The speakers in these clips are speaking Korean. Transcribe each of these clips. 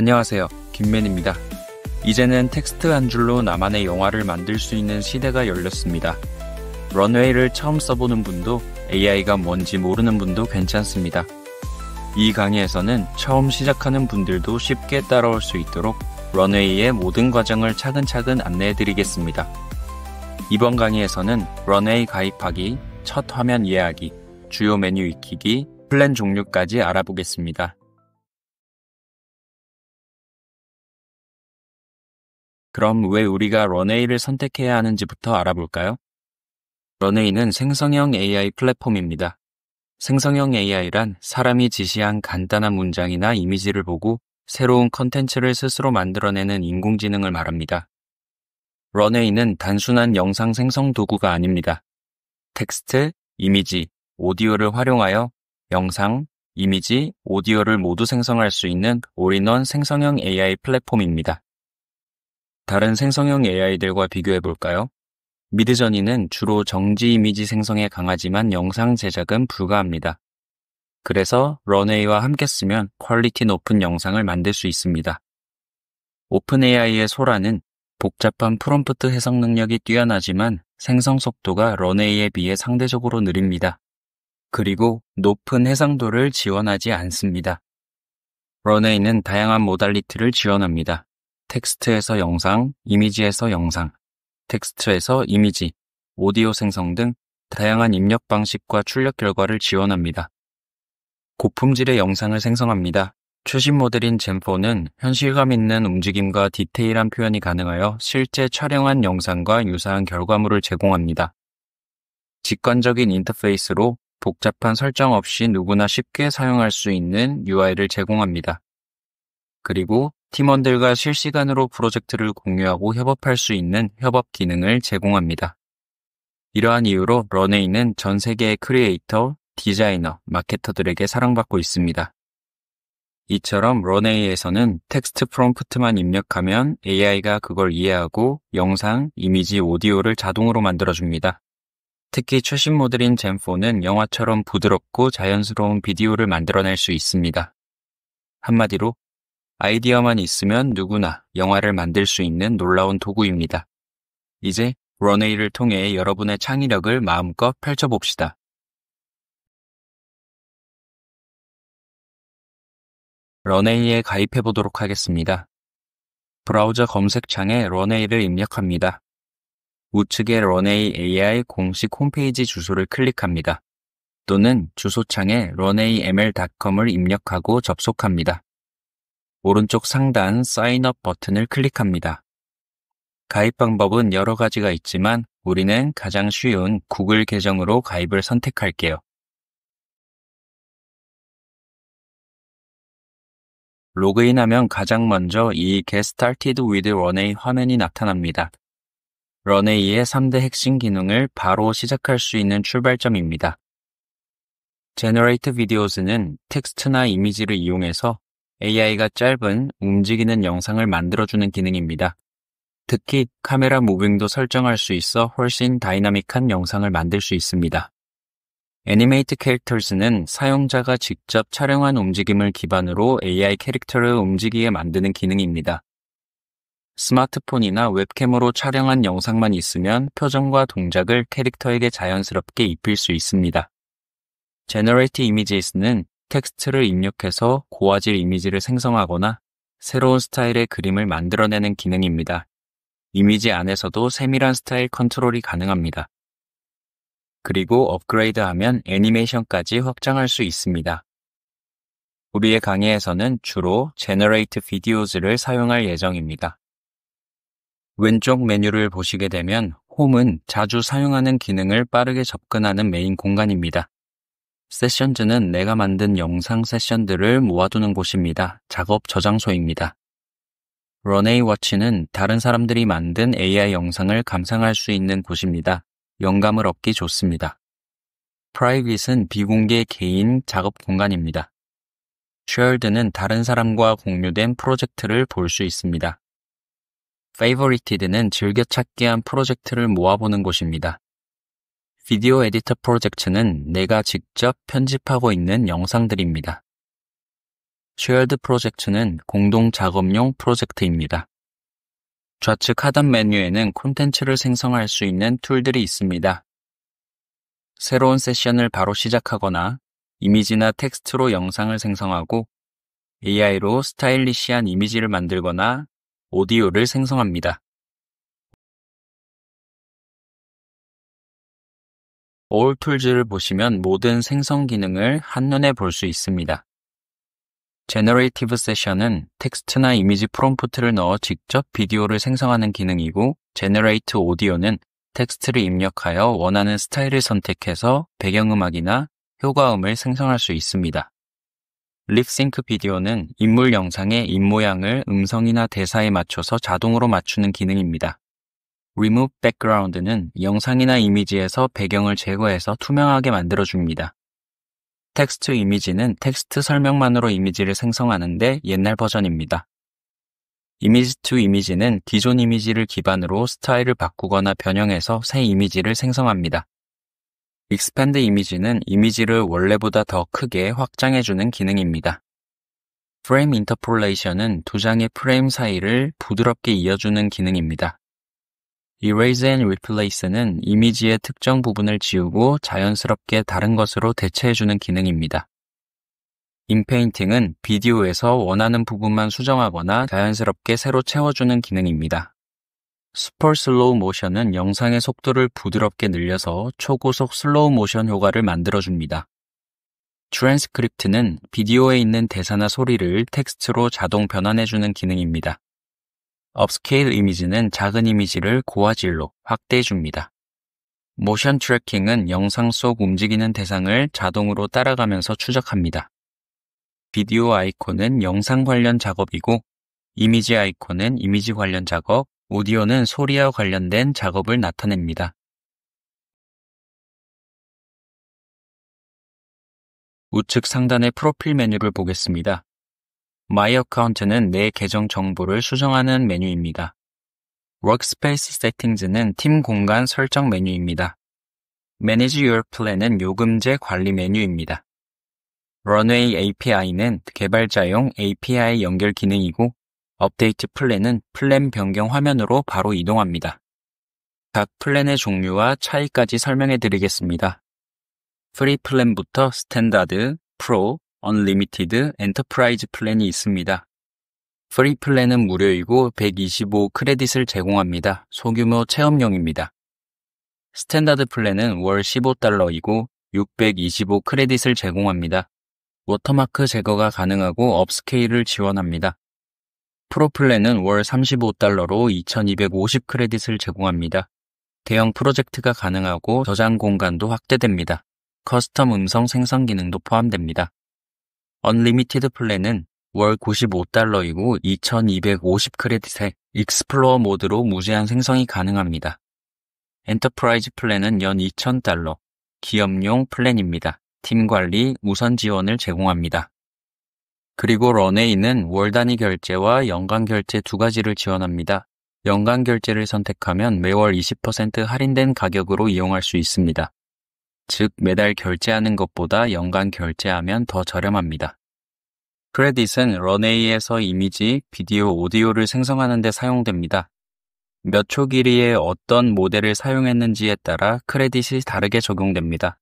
안녕하세요. 김맨입니다. 이제는 텍스트 한 줄로 나만의 영화를 만들 수 있는 시대가 열렸습니다. 런웨이를 처음 써보는 분도 AI가 뭔지 모르는 분도 괜찮습니다. 이 강의에서는 처음 시작하는 분들도 쉽게 따라올 수 있도록 런웨이의 모든 과정을 차근차근 안내해 드리겠습니다. 이번 강의에서는 런웨이 가입하기, 첫 화면 예약이, 주요 메뉴 익히기, 플랜 종류까지 알아보겠습니다. 그럼 왜 우리가 런웨이를 선택해야 하는지부터 알아볼까요? 런웨이는 생성형 AI 플랫폼입니다. 생성형 AI란 사람이 지시한 간단한 문장이나 이미지를 보고 새로운 컨텐츠를 스스로 만들어내는 인공지능을 말합니다. 런웨이는 단순한 영상 생성 도구가 아닙니다. 텍스트, 이미지, 오디오를 활용하여 영상, 이미지, 오디오를 모두 생성할 수 있는 올인원 생성형 AI 플랫폼입니다. 다른 생성형 AI들과 비교해 볼까요? 미드저니는 주로 정지 이미지 생성에 강하지만 영상 제작은 불가합니다. 그래서 런웨이와 함께 쓰면 퀄리티 높은 영상을 만들 수 있습니다. 오픈AI의 소라는 복잡한 프롬프트 해석 능력이 뛰어나지만 생성 속도가 런웨이에 비해 상대적으로 느립니다. 그리고 높은 해상도를 지원하지 않습니다. 런웨이는 다양한 모달리티를 지원합니다. 텍스트에서 영상, 이미지에서 영상, 텍스트에서 이미지, 오디오 생성 등 다양한 입력 방식과 출력 결과를 지원합니다. 고품질의 영상을 생성합니다. 최신 모델인 젠4는 현실감 있는 움직임과 디테일한 표현이 가능하여 실제 촬영한 영상과 유사한 결과물을 제공합니다. 직관적인 인터페이스로 복잡한 설정 없이 누구나 쉽게 사용할 수 있는 UI를 제공합니다. 그리고 팀원들과 실시간으로 프로젝트를 공유하고 협업할 수 있는 협업 기능을 제공합니다. 이러한 이유로 런웨이는 전 세계의 크리에이터, 디자이너, 마케터들에게 사랑받고 있습니다. 이처럼 런웨이에서는 텍스트 프롬프트만 입력하면 AI가 그걸 이해하고 영상, 이미지, 오디오를 자동으로 만들어줍니다. 특히 최신 모델인 젠4는 영화처럼 부드럽고 자연스러운 비디오를 만들어낼 수 있습니다. 한마디로 아이디어만 있으면 누구나 영화를 만들 수 있는 놀라운 도구입니다. 이제 런웨이를 통해 여러분의 창의력을 마음껏 펼쳐봅시다. 런웨이에 가입해 보도록 하겠습니다. 브라우저 검색창에 런웨이를 입력합니다. 우측에 런웨이 AI 공식 홈페이지 주소를 클릭합니다. 또는 주소창에 runaml.com을 입력하고 접속합니다. 오른쪽 상단 사인업 버튼을 클릭합니다. 가입 방법은 여러 가지가 있지만 우리는 가장 쉬운 구글 계정으로 가입을 선택할게요. 로그인하면 가장 먼저 이 Get Started with Runway 화면이 나타납니다. r 런웨이의 3대 핵심 기능을 바로 시작할 수 있는 출발점입니다. Generate Videos는 텍스트나 이미지를 이용해서 AI가 짧은 움직이는 영상을 만들어주는 기능입니다. 특히 카메라 무빙도 설정할 수 있어 훨씬 다이나믹한 영상을 만들 수 있습니다. 애니메이트 캐릭터스는 사용자가 직접 촬영한 움직임을 기반으로 AI 캐릭터를 움직이게 만드는 기능입니다. 스마트폰이나 웹캠으로 촬영한 영상만 있으면 표정과 동작을 캐릭터에게 자연스럽게 입힐 수 있습니다. 제너레이티 이미지스는 텍스트를 입력해서 고화질 이미지를 생성하거나 새로운 스타일의 그림을 만들어내는 기능입니다. 이미지 안에서도 세밀한 스타일 컨트롤이 가능합니다. 그리고 업그레이드하면 애니메이션까지 확장할 수 있습니다. 우리의 강의에서는 주로 Generate Videos를 사용할 예정입니다. 왼쪽 메뉴를 보시게 되면 홈은 자주 사용하는 기능을 빠르게 접근하는 메인 공간입니다. 세션즈는 내가 만든 영상 세션들을 모아두는 곳입니다. 작업 저장소입니다. 런네이 워치는 다른 사람들이 만든 AI 영상을 감상할 수 있는 곳입니다. 영감을 얻기 좋습니다. 프라이빗은 비공개 개인 작업 공간입니다. 쉐얼드는 다른 사람과 공유된 프로젝트를 볼 수 있습니다. 페이버리티드는 즐겨찾기한 프로젝트를 모아보는 곳입니다. 비디오 에디터 프로젝트는 내가 직접 편집하고 있는 영상들입니다. 쉐어드 프로젝트는 공동 작업용 프로젝트입니다. 좌측 하단 메뉴에는 콘텐츠를 생성할 수 있는 툴들이 있습니다. 새로운 세션을 바로 시작하거나 이미지나 텍스트로 영상을 생성하고 AI로 스타일리시한 이미지를 만들거나 오디오를 생성합니다. 올툴즈를 보시면 모든 생성 기능을 한눈에 볼 수 있습니다. 제너레이티브 세션은 텍스트나 이미지 프롬프트를 넣어 직접 비디오를 생성하는 기능이고 제너레이트 오디오는 텍스트를 입력하여 원하는 스타일을 선택해서 배경음악이나 효과음을 생성할 수 있습니다. 립싱크 비디오는 인물 영상의 입모양을 음성이나 대사에 맞춰서 자동으로 맞추는 기능입니다. Remove Background는 영상이나 이미지에서 배경을 제거해서 투명하게 만들어줍니다. 텍스트 이미지는 텍스트 설명만으로 이미지를 생성하는데 옛날 버전입니다. 이미지 투 이미지는 기존 이미지를 기반으로 스타일을 바꾸거나 변형해서 새 이미지를 생성합니다. 익스팬드 이미지는 이미지를 원래보다 더 크게 확장해주는 기능입니다. 프레임 인터폴레이션은 두 장의 프레임 사이를 부드럽게 이어주는 기능입니다. Erase and Replace는 이미지의 특정 부분을 지우고 자연스럽게 다른 것으로 대체해주는 기능입니다. 인페인팅은 비디오에서 원하는 부분만 수정하거나 자연스럽게 새로 채워주는 기능입니다. 스펄 슬로우 모션은 영상의 속도를 부드럽게 늘려서 초고속 슬로우 모션 효과를 만들어줍니다. 트랜스크립트는 비디오에 있는 대사나 소리를 텍스트로 자동 변환해주는 기능입니다. 업스케일 이미지는 작은 이미지를 고화질로 확대해 줍니다. 모션 트래킹은 영상 속 움직이는 대상을 자동으로 따라가면서 추적합니다. 비디오 아이콘은 영상 관련 작업이고 이미지 아이콘은 이미지 관련 작업, 오디오는 소리와 관련된 작업을 나타냅니다. 우측 상단의 프로필 메뉴를 보겠습니다. My Account는 내 계정 정보를 수정하는 메뉴입니다. Workspace Settings는 팀 공간 설정 메뉴입니다. Manage Your Plan은 요금제 관리 메뉴입니다. Runway API는 개발자용 API 연결 기능이고 Update p l a n 은 플랜 변경 화면으로 바로 이동합니다. 각 플랜의 종류와 차이까지 설명해 드리겠습니다. 프리 플랜부터 스탠다드, 프로, 언리미티드 엔터프라이즈 플랜이 있습니다. 프리 플랜은 무료이고 125 크레딧을 제공합니다. 소규모 체험용입니다. 스탠다드 플랜은 월 15달러이고 625 크레딧을 제공합니다. 워터마크 제거가 가능하고 업스케일을 지원합니다. 프로 플랜은 월 35달러로 2250 크레딧을 제공합니다. 대형 프로젝트가 가능하고 저장 공간도 확대됩니다. 커스텀 음성 생성 기능도 포함됩니다. 언리미티드 플랜은 월 95달러이고 2250크레딧에 익스플로어 모드로 무제한 생성이 가능합니다. 엔터프라이즈 플랜은 연 2000달러, 기업용 플랜입니다. 팀 관리, 우선 지원을 제공합니다. 그리고 런웨이는 월 단위 결제와 연간 결제 두 가지를 지원합니다. 연간 결제를 선택하면 매월 20% 할인된 가격으로 이용할 수 있습니다. 즉 매달 결제하는 것보다 연간 결제하면 더 저렴합니다. 크레딧은 런웨이에서 이미지, 비디오, 오디오를 생성하는 데 사용됩니다. 몇 초 길이의 어떤 모델을 사용했는지에 따라 크레딧이 다르게 적용됩니다.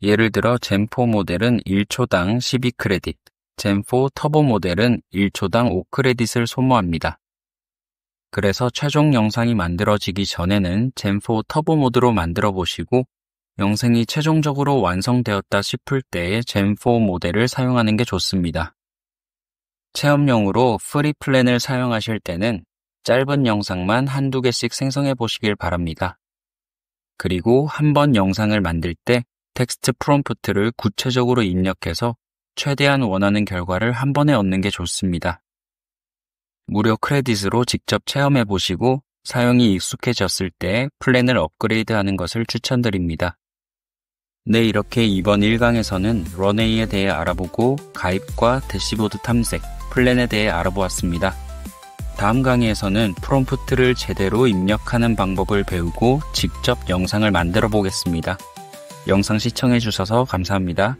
예를 들어 젠4 모델은 1초당 12크레딧, 젠4 터보 모델은 1초당 5크레딧을 소모합니다. 그래서 최종 영상이 만들어지기 전에는 젠4 터보 모드로 만들어 보시고 영생이 최종적으로 완성되었다 싶을 때의 젠4 모델을 사용하는 게 좋습니다. 체험용으로 프리 플랜을 사용하실 때는 짧은 영상만 한두 개씩 생성해 보시길 바랍니다. 그리고 한 번 영상을 만들 때 텍스트 프롬프트를 구체적으로 입력해서 최대한 원하는 결과를 한 번에 얻는 게 좋습니다. 무료 크레딧으로 직접 체험해 보시고 사용이 익숙해졌을 때 플랜을 업그레이드 하는 것을 추천드립니다. 네, 이렇게 이번 1강에서는 런웨이에 대해 알아보고 가입과 대시보드 탐색, 플랜에 대해 알아보았습니다. 다음 강의에서는 프롬프트를 제대로 입력하는 방법을 배우고 직접 영상을 만들어 보겠습니다. 영상 시청해 주셔서 감사합니다.